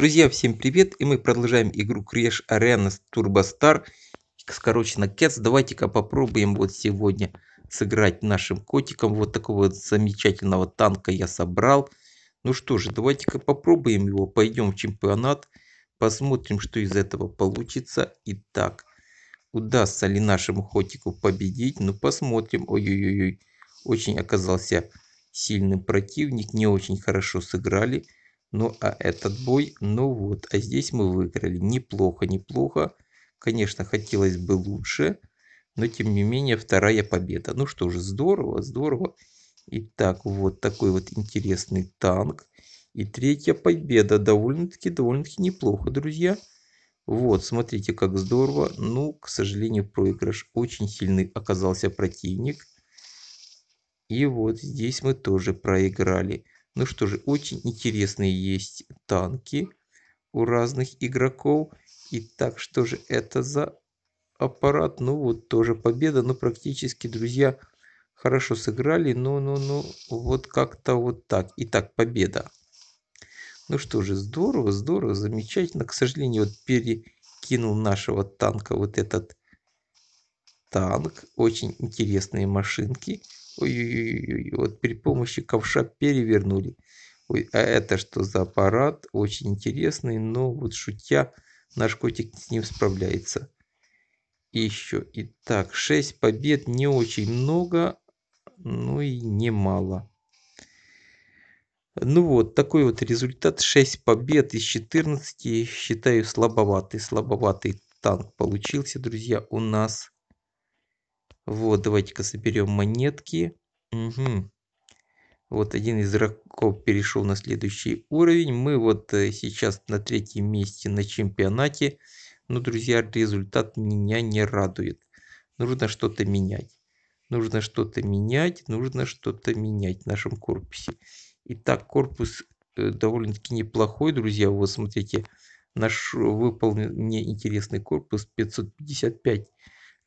Друзья, всем привет! И мы продолжаем игру Crash Arena Turbo Star. Скорочено Cats. Давайте-ка попробуем вот сегодня сыграть нашим котиком. Вот такого вот замечательного танка я собрал. Ну что же, давайте-ка попробуем его. Пойдем в чемпионат. Посмотрим, что из этого получится. Итак, удастся ли нашему котику победить? Ну посмотрим. Ой-ой-ой. Очень оказался сильный противник. Не очень хорошо сыграли. Ну, а этот бой, ну вот, а здесь мы выиграли. Неплохо, неплохо. Конечно, хотелось бы лучше, но тем не менее вторая победа. Ну что же, здорово, здорово. Итак, вот такой вот интересный танк. И третья победа довольно-таки, довольно-таки неплохо, друзья. Вот, смотрите, как здорово. Ну, к сожалению, проигрыш. Очень сильный оказался противник. И вот здесь мы тоже проиграли. Ну что же, очень интересные есть танки у разных игроков. Итак, что же это за аппарат? Ну вот тоже победа, но ну, практически, друзья, хорошо сыграли. Ну, ну, ну, вот как-то вот так. Итак, победа. Ну что же, здорово, здорово, замечательно. К сожалению, вот перекинул нашего танка вот этот танк. Очень интересные машинки. Ой-ой-ой, вот при помощи ковша перевернули. Ой, а это что за аппарат? Очень интересный, но вот шутя, наш котик с ним справляется. И еще. Итак, 6 побед не очень много, но и немало. Ну вот, такой вот результат. 6 побед из 14. Считаю, слабоватый, слабоватый танк получился, друзья, у нас. Вот, давайте-ка соберем монетки. Угу. Вот один из игроков перешел на следующий уровень. Мы вот э, сейчас на третьем месте на чемпионате. Но, друзья, результат меня не радует. Нужно что-то менять. Нужно что-то менять, нужно что-то менять в нашем корпусе. Итак, корпус э, довольно-таки неплохой, друзья. Вот смотрите, наш выполнен мне интересный корпус 555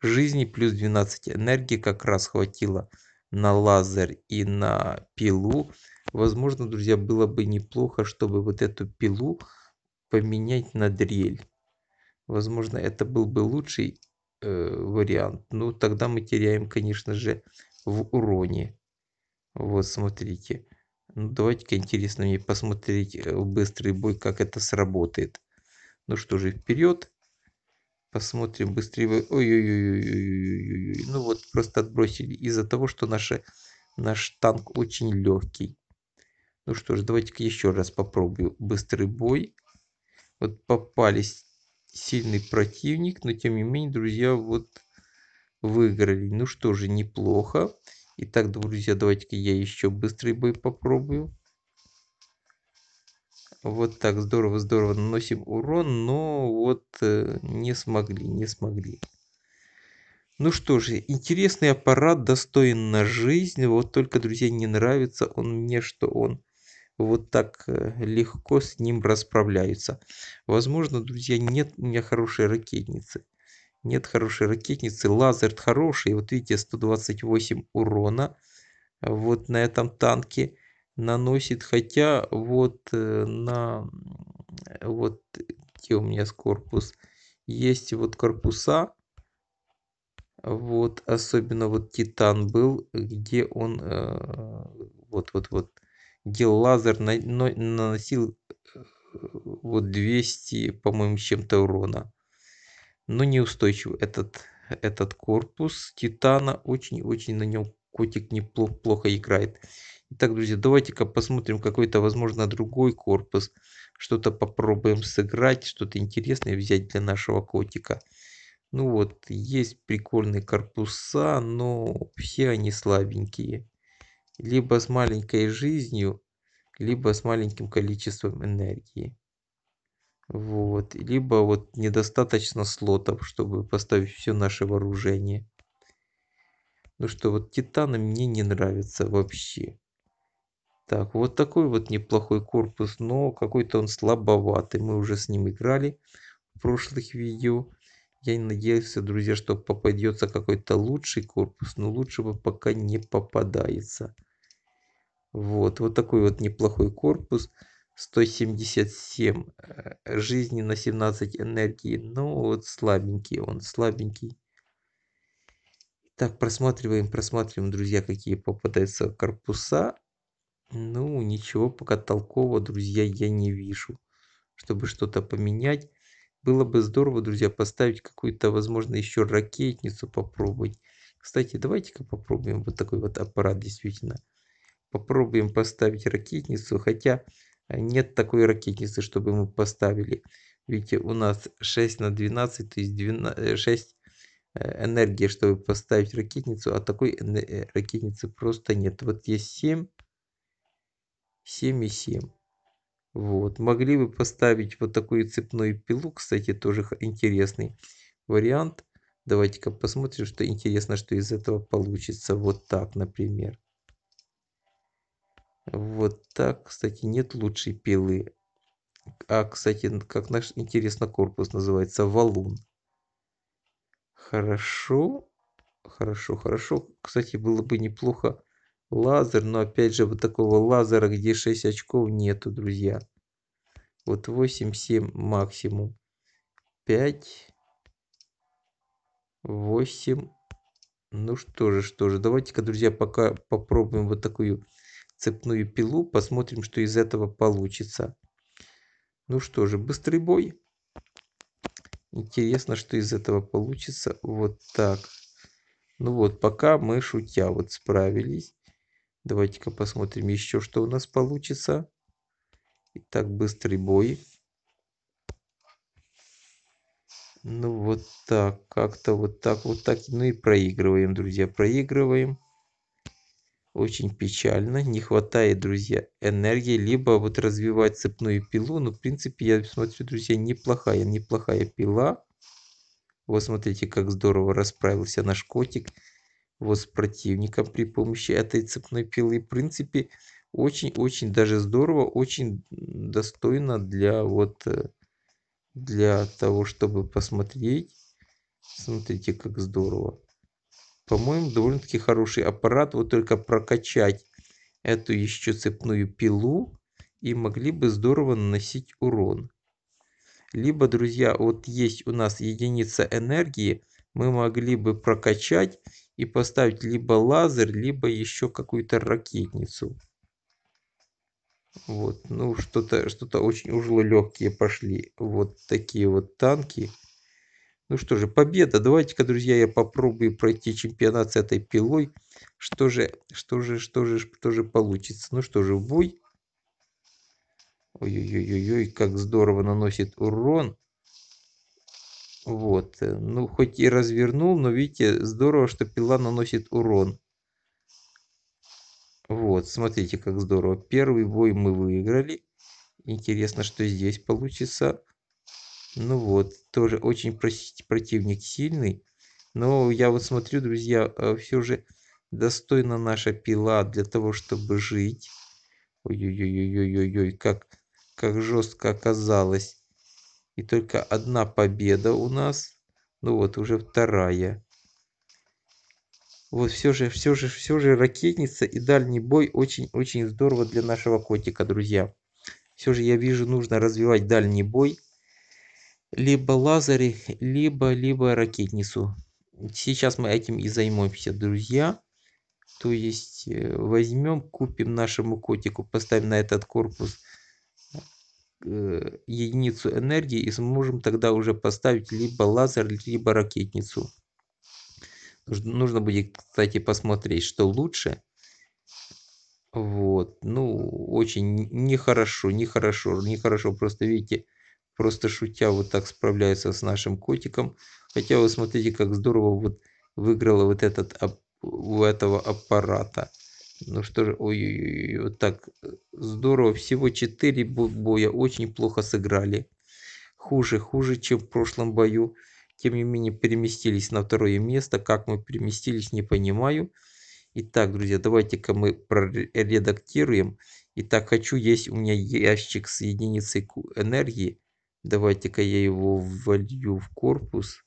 жизни плюс 12 энергии как раз хватило на лазер и на пилу. Возможно, друзья, было бы неплохо, чтобы вот эту пилу поменять на дрель. Возможно, это был бы лучший э, вариант. Ну, тогда мы теряем, конечно же, в уроне. Вот, смотрите. Ну, давайте-ка интересно мне посмотреть в э, быстрый бой, как это сработает. Ну что же, вперед. Посмотрим быстрее. Ой-ой-ой. Ну вот, просто отбросили. Из-за того, что наши, наш танк очень легкий. Ну что ж, давайте-ка еще раз попробую. Быстрый бой. Вот попались сильный противник, но тем не менее, друзья, вот выиграли. Ну что же, неплохо. Итак, друзья, давайте-ка я еще быстрый бой попробую вот так здорово здорово наносим урон но вот э, не смогли не смогли ну что же интересный аппарат достоин на жизнь вот только друзья не нравится он мне что он вот так э, легко с ним расправляются возможно друзья нет у меня хорошей ракетницы нет хорошей ракетницы лазер хороший вот видите 128 урона вот на этом танке наносит хотя вот э, на э, вот где у меня корпус есть вот корпуса вот особенно вот титан был где он э, вот вот вот где лазер наносил вот 200 по моему чем-то урона но неустойчив этот этот корпус титана очень очень на нем котик неплохо плохо играет Итак, друзья, давайте-ка посмотрим какой-то, возможно, другой корпус. Что-то попробуем сыграть, что-то интересное взять для нашего котика. Ну вот, есть прикольные корпуса, но все они слабенькие. Либо с маленькой жизнью, либо с маленьким количеством энергии. Вот. Либо вот недостаточно слотов, чтобы поставить все наше вооружение. Ну что, вот титаны мне не нравятся вообще. Так, вот такой вот неплохой корпус, но какой-то он слабоватый. Мы уже с ним играли в прошлых видео. Я надеялся, друзья, что попадется какой-то лучший корпус, но лучшего пока не попадается. Вот, вот такой вот неплохой корпус. 177 э, жизни на 17 энергии. Ну, вот слабенький он, слабенький. Так, просматриваем, просматриваем, друзья, какие попадаются корпуса ну ничего пока толкового друзья я не вижу чтобы что-то поменять было бы здорово друзья поставить какую-то возможно еще ракетницу попробовать кстати давайте-ка попробуем вот такой вот аппарат действительно попробуем поставить ракетницу хотя нет такой ракетницы чтобы мы поставили видите у нас 6 на 12 то есть 12, 6 энергии чтобы поставить ракетницу а такой э, ракетницы просто нет вот есть 7 7,7. Вот. Могли бы поставить вот такую цепную пилу, кстати, тоже интересный вариант. Давайте-ка посмотрим, что интересно, что из этого получится. Вот так, например. Вот так, кстати, нет лучшей пилы. А, кстати, как наш интересно корпус называется, валун. Хорошо, хорошо, хорошо. Кстати, было бы неплохо лазер, но опять же вот такого лазера, где 6 очков нету, друзья. Вот 8-7 максимум. 5, 8. Ну что же, что же. Давайте-ка, друзья, пока попробуем вот такую цепную пилу. Посмотрим, что из этого получится. Ну что же, быстрый бой. Интересно, что из этого получится. Вот так. Ну вот, пока мы шутя вот справились. Давайте-ка посмотрим еще, что у нас получится. Итак, быстрый бой. Ну вот так, как-то вот так, вот так. Ну и проигрываем, друзья, проигрываем. Очень печально. Не хватает, друзья, энергии. Либо вот развивать цепную пилу. Ну, в принципе, я смотрю, друзья, неплохая, неплохая пила. Вот смотрите, как здорово расправился наш котик воспротивника при помощи этой цепной пилы. В принципе, очень-очень даже здорово, очень достойно для вот э, для того, чтобы посмотреть. Смотрите, как здорово. По-моему, довольно-таки хороший аппарат. Вот только прокачать эту еще цепную пилу и могли бы здорово наносить урон. Либо, друзья, вот есть у нас единица энергии, мы могли бы прокачать и поставить либо лазер, либо еще какую-то ракетницу. Вот, ну что-то что-то очень уж легкие пошли вот такие вот танки. Ну что же, победа. Давайте-ка, друзья, я попробую пройти чемпионат с этой пилой. Что же, что же, что же, что же получится? Ну что же, в бой. Ой-ой-ой-ой, как здорово наносит урон. Вот. Э, ну, хоть и развернул, но видите, здорово, что пила наносит урон. Вот, смотрите, как здорово. Первый бой мы выиграли. Интересно, что здесь получится. Ну вот, тоже очень противник сильный. Но я вот смотрю, друзья, э, все же достойна наша пила для того, чтобы жить. Ой-ой-ой-ой-ой-ой, как, как жестко оказалось. И только одна победа у нас. Ну вот, уже вторая. Вот все же, все же, все же ракетница и дальний бой очень-очень здорово для нашего котика, друзья. Все же я вижу, нужно развивать дальний бой. Либо лазеры, либо, либо ракетницу. Сейчас мы этим и займемся, друзья. То есть э, возьмем, купим нашему котику, поставим на этот корпус Э, единицу энергии и сможем тогда уже поставить либо лазер, либо ракетницу. Нужно будет, кстати, посмотреть, что лучше. Вот, ну, очень нехорошо, нехорошо, нехорошо. Просто, видите, просто шутя вот так справляется с нашим котиком. Хотя вы смотрите, как здорово вот выиграла вот этот у этого аппарата. Ну что же, ой-ой-ой, вот так здорово. Всего 4 боя очень плохо сыграли. Хуже, хуже, чем в прошлом бою. Тем не менее, переместились на второе место. Как мы переместились, не понимаю. Итак, друзья, давайте-ка мы проредактируем. Итак, хочу есть у меня ящик с единицей энергии. Давайте-ка я его ввалью в корпус.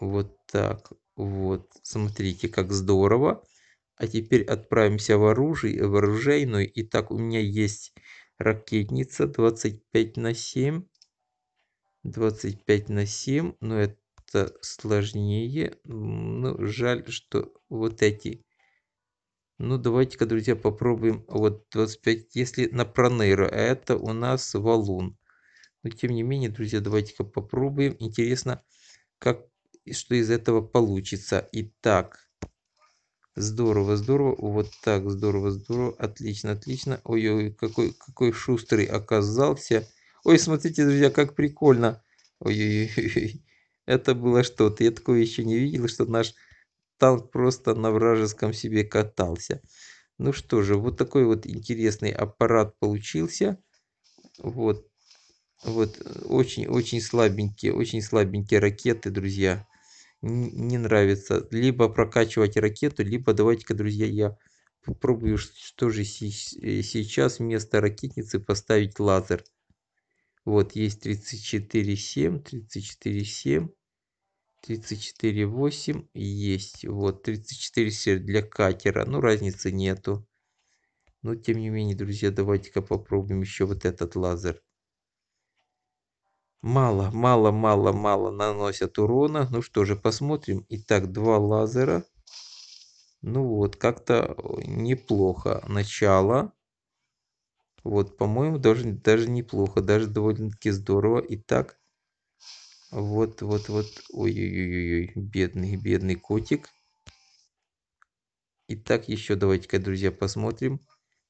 Вот так. Вот. Смотрите, как здорово. А теперь отправимся в оружие, в оружейную. Итак, у меня есть ракетница 25 на 7. 25 на 7, но ну, это сложнее. Ну, жаль, что вот эти. Ну, давайте-ка, друзья, попробуем вот 25, если на Пронейро, а это у нас валун. Но, тем не менее, друзья, давайте-ка попробуем. Интересно, как, что из этого получится. Итак, Здорово, здорово, вот так, здорово, здорово, отлично, отлично. Ой-ой, какой, какой шустрый оказался. Ой, смотрите, друзья, как прикольно. Ой-ой-ой, это было что-то. Я такого еще не видел, что наш танк просто на вражеском себе катался. Ну что же, вот такой вот интересный аппарат получился. Вот, вот, очень-очень э, слабенькие, очень слабенькие ракеты, друзья не нравится. Либо прокачивать ракету, либо давайте-ка, друзья, я попробую, что же э, сейчас вместо ракетницы поставить лазер. Вот, есть 34,7, 34,7. 34,8 есть. Вот, 34 для катера. Ну, разницы нету. Но, тем не менее, друзья, давайте-ка попробуем еще вот этот лазер. Мало, мало, мало, мало наносят урона. Ну что же, посмотрим. Итак, два лазера. Ну вот, как-то неплохо. Начало. Вот, по-моему, даже, даже неплохо. Даже довольно-таки здорово. Итак, вот, вот, вот. Ой-ой-ой, бедный, бедный котик. Итак, еще давайте-ка, друзья, посмотрим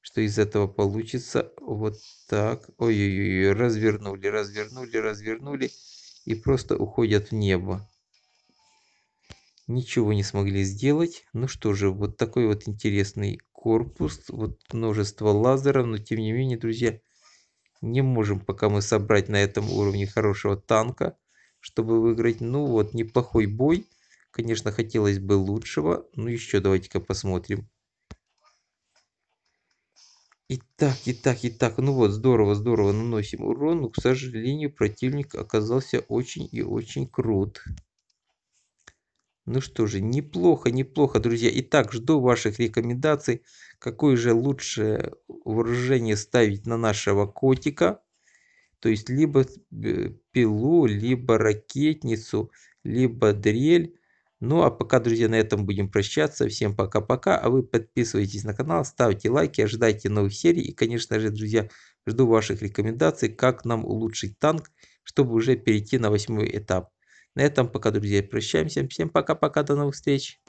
что из этого получится. Вот так. Ой-ой-ой, развернули, развернули, развернули и просто уходят в небо. Ничего не смогли сделать. Ну что же, вот такой вот интересный корпус, вот множество лазеров, но тем не менее, друзья, не можем пока мы собрать на этом уровне хорошего танка, чтобы выиграть. Ну вот, неплохой бой. Конечно, хотелось бы лучшего. Ну еще давайте-ка посмотрим. Итак, итак, итак, Ну вот, здорово, здорово наносим урон. Но, к сожалению, противник оказался очень и очень крут. Ну что же, неплохо, неплохо, друзья. Итак, жду ваших рекомендаций. Какое же лучшее вооружение ставить на нашего котика. То есть, либо э, пилу, либо ракетницу, либо дрель. Ну а пока, друзья, на этом будем прощаться. Всем пока-пока. А вы подписывайтесь на канал, ставьте лайки, ожидайте новых серий. И, конечно же, друзья, жду ваших рекомендаций, как нам улучшить танк, чтобы уже перейти на восьмой этап. На этом пока, друзья, прощаемся. Всем пока-пока, до новых встреч.